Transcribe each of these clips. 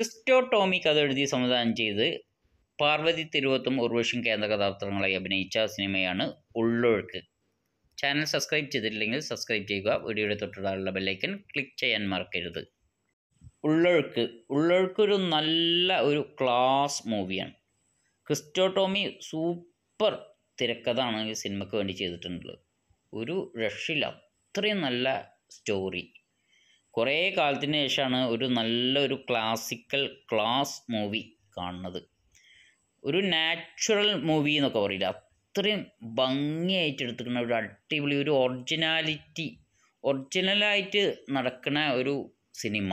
Cristo Tomy കഥ എഴുതി സംവിധാനം ചെയ്ത് പാർവതി തിരുവത്തും ഉർവശും കേന്ദ്ര കഥാപാത്രങ്ങളായി അഭിനയിച്ച സിനിമയാണ് ഉള്ളൊഴുക്ക് ചാനൽ സബ്സ്ക്രൈബ് ചെയ്തിട്ടില്ലെങ്കിൽ സബ്സ്ക്രൈബ് ചെയ്യുക വീഡിയോയുടെ തൊട്ടുള്ള ബെല്ലൈക്കൻ ക്ലിക്ക് ചെയ്യാൻ മറക്കരുത് ഉള്ളൊഴുക്ക് ഉള്ളൊഴുക്ക് ഒരു നല്ല ഒരു ക്ലാസ് മൂവിയാണ് ക്രിസ്റ്റോ ടോമി സൂപ്പർ തിരക്കഥാണ് ഈ സിനിമയ്ക്ക് വേണ്ടി ചെയ്തിട്ടുള്ളത് ഒരു രക്ഷയില്ല അത്രയും നല്ല സ്റ്റോറി കുറേ കാലത്തിന് ശേഷമാണ് ഒരു നല്ലൊരു ക്ലാസിക്കൽ ക്ലാസ് മൂവി കാണുന്നത് ഒരു നാച്ചുറൽ മൂവി എന്നൊക്കെ പറയില്ല അത്രയും ഭംഗിയായിട്ട് എടുത്തിരിക്കുന്ന ഒരു അടിപൊളി ഒരു ഒറിജിനാലിറ്റി ഒറിജിനലായിട്ട് നടക്കുന്ന ഒരു സിനിമ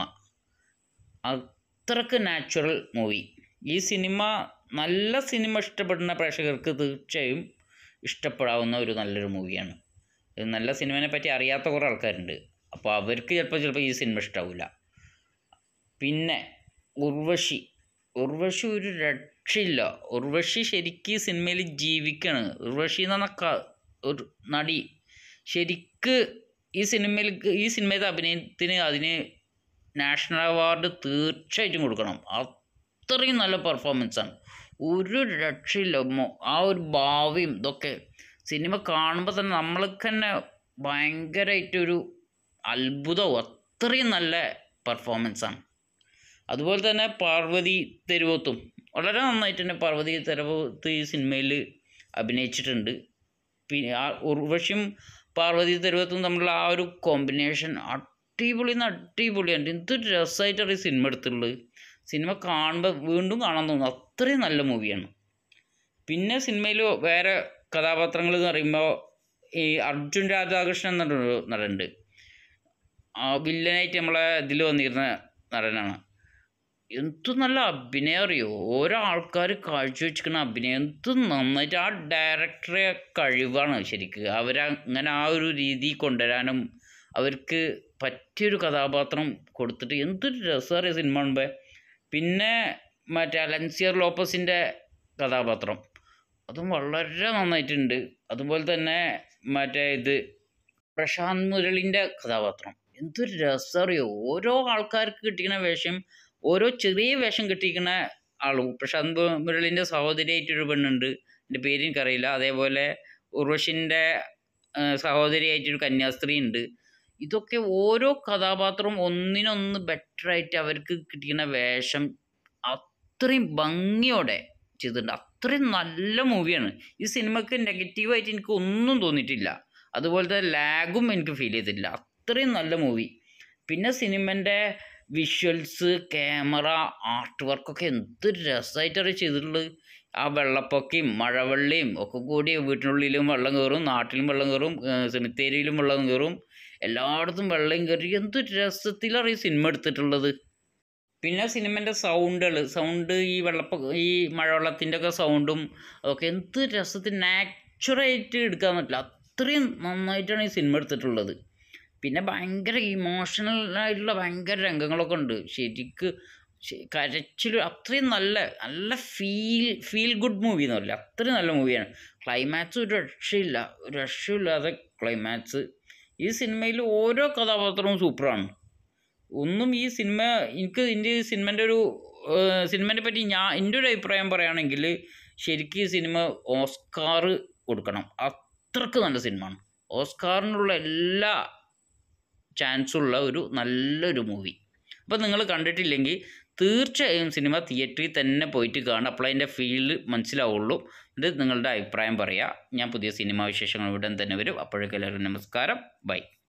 അത്രക്ക് നാച്ചുറൽ മൂവി ഈ സിനിമ നല്ല സിനിമ ഇഷ്ടപ്പെടുന്ന പ്രേക്ഷകർക്ക് തീർച്ചയായും ഇഷ്ടപ്പെടാവുന്ന ഒരു നല്ലൊരു മൂവിയാണ് നല്ല സിനിമയെ പറ്റി അറിയാത്ത കുറേ ആൾക്കാരുണ്ട് അപ്പോൾ അവർക്ക് ചിലപ്പോൾ ചിലപ്പോൾ ഈ സിനിമ ഇഷ്ടാവില്ല പിന്നെ ഉർവശി ഉർവശി ഒരു രക്ഷയില്ല ഉർവശി ശരിക്കും സിനിമയിൽ ജീവിക്കണം ഉർവശി എന്ന് പറഞ്ഞ ഒരു നടി ശരിക്ക് ഈ സിനിമയിൽ ഈ സിനിമയിലെ അഭിനയത്തിന് അതിന് നാഷണൽ അവാർഡ് തീർച്ചയായിട്ടും കൊടുക്കണം അത്രയും നല്ല പെർഫോമൻസാണ് ഒരു രക്ഷയില്ല ആ ഒരു ഭാവിയും ഇതൊക്കെ സിനിമ കാണുമ്പോൾ തന്നെ നമ്മൾക്ക് തന്നെ ഭയങ്കരമായിട്ടൊരു അത്ഭുതം അത്രയും നല്ല പെർഫോമൻസാണ് അതുപോലെ തന്നെ പാർവതി തെരുവത്തും വളരെ നന്നായിട്ട് തന്നെ പാർവതി തെരുവത്ത് ഈ സിനിമയിൽ അഭിനയിച്ചിട്ടുണ്ട് പിന്നെ ആ ഉർവശ്യം പാർവതി തെരുവത്തും തമ്മിലുള്ള ആ ഒരു കോമ്പിനേഷൻ അടിപൊളി എന്ന് അടിപൊളിയാണ് എന്ത് രസമായിട്ടാണ് ഈ സിനിമ എടുത്തുള്ളത് സിനിമ കാണുമ്പോൾ വീണ്ടും കാണാൻ തോന്നുന്നു അത്രയും നല്ല മൂവിയാണ് പിന്നെ സിനിമയിൽ വേറെ കഥാപാത്രങ്ങൾ എന്ന് പറയുമ്പോൾ ഈ അർജുൻ രാധാകൃഷ്ണൻ എന്നൊരു നടനുണ്ട് വില്ലനായിട്ട് നമ്മളെ ഇതിൽ വന്നിരുന്ന നടനാണ് എന്തു നല്ല അഭിനയം അറിയോ ഓരോ ആൾക്കാർ കാഴ്ചവെച്ചിരിക്കുന്ന അഭിനയം എന്ത് നന്നായിട്ട് ആ ഡയറക്ടറെ കഴിവാണ് ശരിക്ക് അവരങ്ങനെ ആ ഒരു രീതി കൊണ്ടുവരാനും അവർക്ക് പറ്റിയൊരു കഥാപാത്രം കൊടുത്തിട്ട് എന്തൊരു രസമറിയ സിനിമ ഉണ്ടേ പിന്നെ മറ്റേ അലൻസിയർ ലോപ്പസിൻ്റെ കഥാപാത്രം അതും വളരെ നന്നായിട്ടുണ്ട് അതുപോലെ തന്നെ മറ്റേ ഇത് പ്രശാന്ത് മുരളിൻ്റെ കഥാപാത്രം എന്തൊരു രസറിയോ ഓരോ ആൾക്കാർക്ക് കിട്ടിക്കുന്ന വേഷം ഓരോ ചെറിയ വേഷം കിട്ടിക്കുന്ന ആളും പ്രശാന്ത് മുരളിൻ്റെ സഹോദരിയായിട്ടൊരു പെണ്ണുണ്ട് എൻ്റെ പേര് എനിക്കറിയില്ല അതേപോലെ ഉർവശിൻ്റെ സഹോദരിയായിട്ടൊരു കന്യാസ്ത്രീ ഉണ്ട് ഇതൊക്കെ ഓരോ കഥാപാത്രവും ഒന്നിനൊന്ന് ബെറ്ററായിട്ട് അവർക്ക് കിട്ടിക്കുന്ന വേഷം അത്രയും ഭംഗിയോടെ ചെയ്തിട്ടുണ്ട് അത്രയും നല്ല മൂവിയാണ് ഈ സിനിമക്ക് നെഗറ്റീവായിട്ട് എനിക്ക് ഒന്നും തോന്നിയിട്ടില്ല അതുപോലത്തെ ലാഗും എനിക്ക് ഫീൽ ചെയ്തിട്ടില്ല അത്രയും നല്ല മൂവി പിന്നെ സിനിമൻ്റെ വിഷ്വൽസ് ക്യാമറ ആർട്ട് വർക്കൊക്കെ എന്ത് രസമായിട്ടാണ് ചെയ്തിട്ടുള്ളത് ആ വെള്ളപ്പൊക്കയും മഴവെള്ളിയും ഒക്കെ കൂടി വീട്ടിനുള്ളിലും വെള്ളം കയറും നാട്ടിലും വെള്ളം കയറും സെമിത്തേരിയിലും വെള്ളം കയറും എല്ലായിടത്തും വെള്ളം കയറി എന്ത് രസത്തിലാണ് ഈ സിനിമ എടുത്തിട്ടുള്ളത് പിന്നെ സിനിമൻ്റെ സൗണ്ടുകൾ സൗണ്ട് ഈ വെള്ളപ്പ ഈ മഴവെള്ളത്തിൻ്റെ ഒക്കെ സൗണ്ടും ഒക്കെ എന്ത് രസത്തിൽ നാച്ചുറായിട്ട് എടുക്കാൻ പറ്റില്ല അത്രയും നന്നായിട്ടാണ് ഈ സിനിമ എടുത്തിട്ടുള്ളത് പിന്നെ ഭയങ്കര ഇമോഷണൽ ആയിട്ടുള്ള ഭയങ്കര രംഗങ്ങളൊക്കെ ഉണ്ട് ശരിക്ക് കരച്ചിൽ അത്രയും നല്ല നല്ല ഫീൽ ഫീൽ ഗുഡ് മൂവി എന്ന് പറയില്ല അത്രയും നല്ല മൂവിയാണ് ക്ലൈമാക്സ് ഒരു രക്ഷയില്ല ഒരു രക്ഷയില്ലാതെ ക്ലൈമാക്സ് ഈ സിനിമയിൽ ഓരോ കഥാപാത്രവും സൂപ്പറാണ് ഒന്നും ഈ സിനിമ എനിക്ക് എൻ്റെ സിനിമേൻ്റെ ഒരു സിനിമേനെ പറ്റി ഞാൻ എൻ്റെ ഒരു അഭിപ്രായം പറയുകയാണെങ്കിൽ ശരിക്കും ഈ സിനിമ ഓസ്കാർ കൊടുക്കണം അത്രക്ക് നല്ല സിനിമയാണ് ഓസ്കാറിനുള്ള എല്ലാ ചാൻസുള്ള ഒരു നല്ലൊരു മൂവി അപ്പോൾ നിങ്ങൾ കണ്ടിട്ടില്ലെങ്കിൽ തീർച്ചയായും സിനിമ തിയേറ്ററിൽ തന്നെ പോയിട്ട് കാണാം അപ്പോൾ അതിൻ്റെ ഫീൽ മനസ്സിലാവുള്ളൂ ഇത് നിങ്ങളുടെ അഭിപ്രായം പറയാം ഞാൻ പുതിയ സിനിമാ വിശേഷങ്ങൾ ഉടൻ തന്നെ വരും അപ്പോഴേക്കും എല്ലാവരും നമസ്കാരം ബൈ